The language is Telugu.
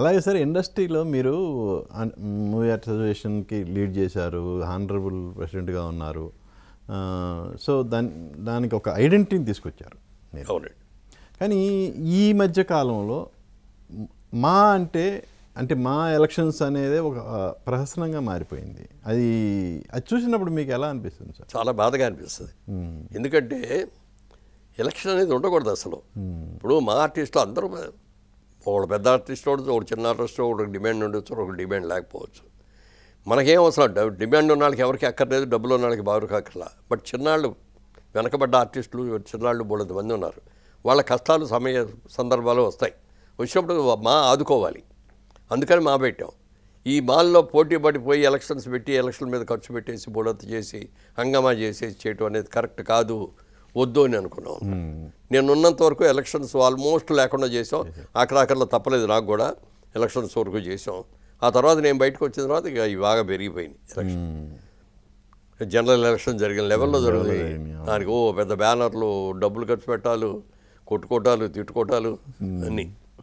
అలాగే సార్ ఇండస్ట్రీలో మీరు మూవీ అసోసియేషన్కి లీడ్ చేశారు హానరబుల్ ప్రెసిడెంట్గా ఉన్నారు సో దాని దానికి ఒక ఐడెంటిటీని తీసుకొచ్చారు కానీ ఈ మధ్య కాలంలో మా అంటే అంటే మా ఎలక్షన్స్ అనేది ఒక ప్రహసనంగా మారిపోయింది అది అది చూసినప్పుడు మీకు ఎలా అనిపిస్తుంది సార్ చాలా బాధగా అనిపిస్తుంది ఎందుకంటే ఎలక్షన్ అనేది ఉండకూడదు అసలు ఇప్పుడు మా ఆర్టిస్టులు అందరూ ఒకడు పెద్ద ఆర్టిస్ట్ ఉండదు ఒకడు చిన్న ఆర్టిస్ట్ ఒకరికి డిమాండ్ ఉండొచ్చు ఒకటి డిమాండ్ లేకపోవచ్చు మనకేం అవసరం డిమాండ్ ఉన్న వాళ్ళకి ఎవరికి అక్కర్లేదు డబ్బులు ఉన్న వాళ్ళకి బాగా అక్కర్లా బట్ చిన్నాళ్ళు వెనకబడ్డ ఆర్టిస్టులు చిన్నాళ్ళు బోడంత మంది ఉన్నారు వాళ్ళ కష్టాలు సమయ సందర్భాలు వస్తాయి వచ్చినప్పుడు మా ఆదుకోవాలి అందుకని మా పెట్టాం ఈ మాల్లో పోటీ పడిపోయి ఎలక్షన్స్ పెట్టి ఎలక్షన్ మీద ఖర్చు పెట్టేసి బోడంత చేసి హంగమా చేసేసి చేయటం అనేది కరెక్ట్ కాదు వద్దు అని అనుకున్నాం ఉన్నంత వరకు ఎలక్షన్స్ ఆల్మోస్ట్ లేకుండా చేసాం ఆఖరాఖరిలో తప్పలేదు నాకు కూడా ఎలక్షన్స్ వరకు చేసాం ఆ తర్వాత నేను బయటకు వచ్చిన తర్వాత ఇక ఇవి బాగా పెరిగిపోయింది ఎలక్షన్ జనరల్ ఎలక్షన్ జరిగిన లెవెల్లో జరుగుతుంది దానికి ఓ పెద్ద బ్యానర్లు డబ్బులు ఖర్చు పెట్టాలు కొట్టుకోటాలు తిట్టుకోటాలు అన్నీ